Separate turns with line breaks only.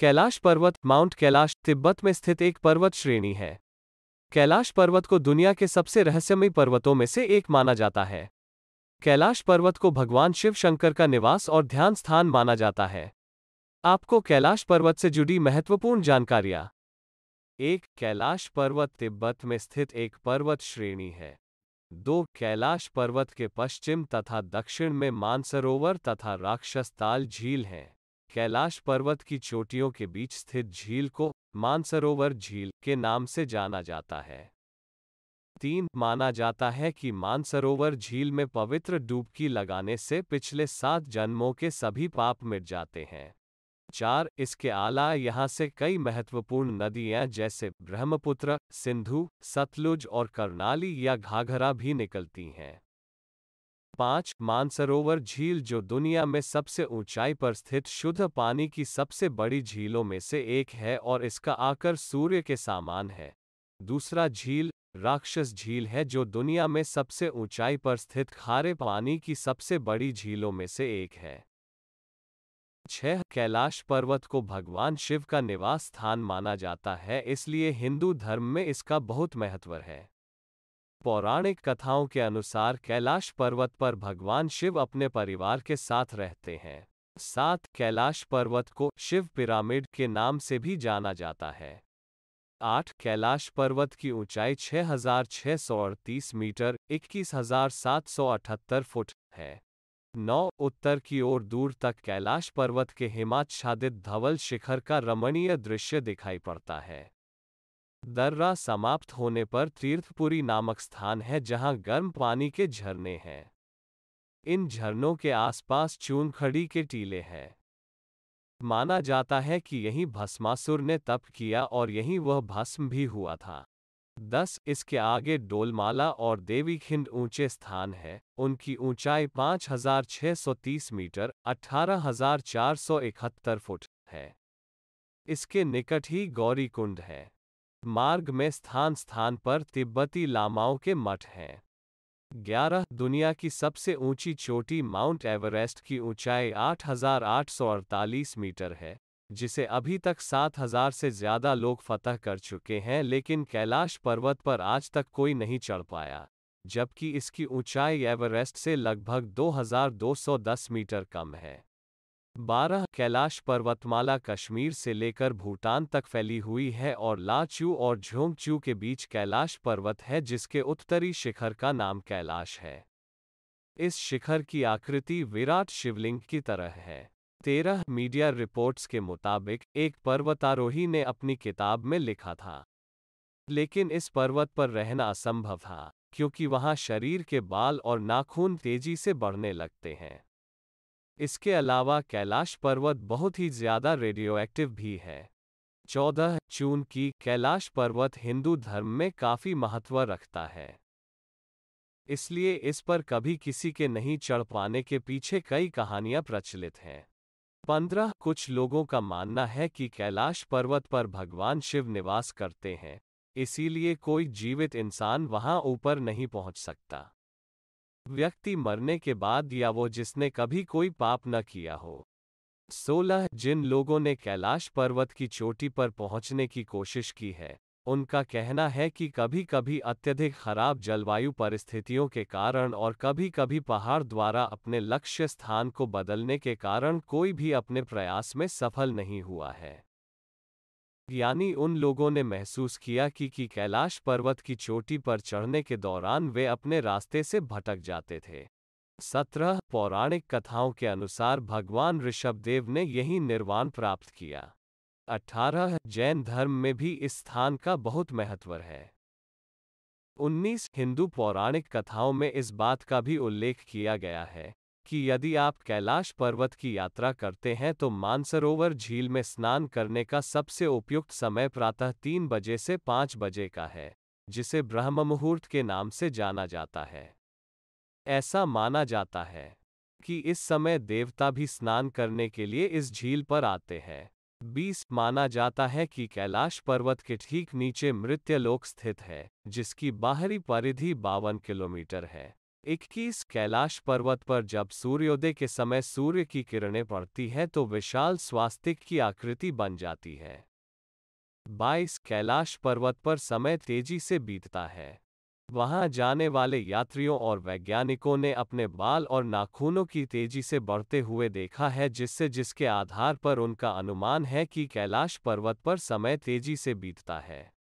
कैलाश पर्वत माउंट कैलाश तिब्बत में स्थित एक पर्वत श्रेणी है कैलाश पर्वत को दुनिया के सबसे रहस्यमय पर्वतों में से एक माना जाता है कैलाश पर्वत को भगवान शिव शंकर का निवास और ध्यान स्थान माना जाता है आपको कैलाश पर्वत से जुड़ी महत्वपूर्ण जानकारियां एक कैलाश पर्वत तिब्बत में स्थित एक पर्वत श्रेणी है दो कैलाश पर्वत के पश्चिम तथा दक्षिण में मानसरोवर तथा राक्षस ताल झील हैं कैलाश पर्वत की चोटियों के बीच स्थित झील को मानसरोवर झील के नाम से जाना जाता है तीन माना जाता है कि मानसरोवर झील में पवित्र डूबकी लगाने से पिछले सात जन्मों के सभी पाप मिट जाते हैं चार इसके आला यहाँ से कई महत्वपूर्ण नदियाँ जैसे ब्रह्मपुत्र सिंधु सतलुज और करनाली या घाघरा भी निकलती हैं पाँच मानसरोवर झील जो दुनिया में सबसे ऊंचाई पर स्थित शुद्ध पानी की सबसे बड़ी झीलों में से एक है और इसका आकर सूर्य के सामान है दूसरा झील राक्षस झील है जो दुनिया में सबसे ऊंचाई पर स्थित खारे पानी की सबसे बड़ी झीलों में से एक है छह कैलाश पर्वत को भगवान शिव का निवास स्थान माना जाता है इसलिए हिंदू धर्म में इसका बहुत महत्व है पौराणिक कथाओं के अनुसार कैलाश पर्वत पर भगवान शिव अपने परिवार के साथ रहते हैं साथ कैलाश पर्वत को शिव पिरामिड के नाम से भी जाना जाता है आठ कैलाश पर्वत की ऊंचाई 6,638 मीटर 21,778 फुट है नौ उत्तर की ओर दूर तक कैलाश पर्वत के हिमाच्छादित धवल शिखर का रमणीय दृश्य दिखाई पड़ता है दर्रा समाप्त होने पर तीर्थपुरी नामक स्थान है जहां गर्म पानी के झरने हैं इन झरनों के आसपास चूनखड़ी के टीले हैं माना जाता है कि यहीं भस्मासुर ने तप किया और यहीं वह भस्म भी हुआ था दस इसके आगे डोलमाला और देवीखिंड ऊंचे स्थान है उनकी ऊंचाई 5,630 मीटर 18,471 फुट है इसके निकट ही गौरीकुंड है मार्ग में स्थान स्थान पर तिब्बती लामाओं के मठ हैं ग्यारह दुनिया की सबसे ऊंची चोटी माउंट एवरेस्ट की ऊंचाई 8,848 मीटर है जिसे अभी तक 7,000 से ज्यादा लोग फतह कर चुके हैं लेकिन कैलाश पर्वत पर आज तक कोई नहीं चढ़ पाया जबकि इसकी ऊंचाई एवरेस्ट से लगभग 2,210 मीटर कम है बारह कैलाश पर्वतमाला कश्मीर से लेकर भूटान तक फैली हुई है और लाचू और झोंगचू के बीच कैलाश पर्वत है जिसके उत्तरी शिखर का नाम कैलाश है इस शिखर की आकृति विराट शिवलिंग की तरह है तेरह मीडिया रिपोर्ट्स के मुताबिक एक पर्वतारोही ने अपनी किताब में लिखा था लेकिन इस पर्वत पर रहना असंभव था क्योंकि वहां शरीर के बाल और नाखून तेजी से बढ़ने लगते हैं इसके अलावा कैलाश पर्वत बहुत ही ज्यादा रेडियोएक्टिव भी है चौदह चून की कैलाश पर्वत हिंदू धर्म में काफी महत्व रखता है इसलिए इस पर कभी किसी के नहीं चढ़ पाने के पीछे कई कहानियां प्रचलित हैं पंद्रह कुछ लोगों का मानना है कि कैलाश पर्वत पर भगवान शिव निवास करते हैं इसीलिए कोई जीवित इंसान वहां ऊपर नहीं पहुंच सकता व्यक्ति मरने के बाद या वो जिसने कभी कोई पाप न किया हो सोलह जिन लोगों ने कैलाश पर्वत की चोटी पर पहुंचने की कोशिश की है उनका कहना है कि कभी कभी अत्यधिक खराब जलवायु परिस्थितियों के कारण और कभी कभी पहाड़ द्वारा अपने लक्ष्य स्थान को बदलने के कारण कोई भी अपने प्रयास में सफल नहीं हुआ है यानी उन लोगों ने महसूस किया कि, कि कैलाश पर्वत की चोटी पर चढ़ने के दौरान वे अपने रास्ते से भटक जाते थे सत्रह पौराणिक कथाओं के अनुसार भगवान ऋषभदेव ने यही निर्वाण प्राप्त किया अठारह जैन धर्म में भी इस स्थान का बहुत महत्व है उन्नीस हिंदू पौराणिक कथाओं में इस बात का भी उल्लेख किया गया है कि यदि आप कैलाश पर्वत की यात्रा करते हैं तो मानसरोवर झील में स्नान करने का सबसे उपयुक्त समय प्रातः तीन बजे से पाँच बजे का है जिसे ब्रह्म मुहूर्त के नाम से जाना जाता है ऐसा माना जाता है कि इस समय देवता भी स्नान करने के लिए इस झील पर आते हैं बीस माना जाता है कि कैलाश पर्वत के ठीक नीचे मृत्यलोक स्थित है जिसकी बाहरी परिधि बावन किलोमीटर है इक्कीस कैलाश पर्वत पर जब सूर्योदय के समय सूर्य की किरणें पड़ती हैं तो विशाल स्वास्तिक की आकृति बन जाती है बाईस कैलाश पर्वत पर समय तेजी से बीतता है वहां जाने वाले यात्रियों और वैज्ञानिकों ने अपने बाल और नाखूनों की तेजी से बढ़ते हुए देखा है जिससे जिसके आधार पर उनका अनुमान है कि कैलाश पर्वत पर समय तेजी से बीतता है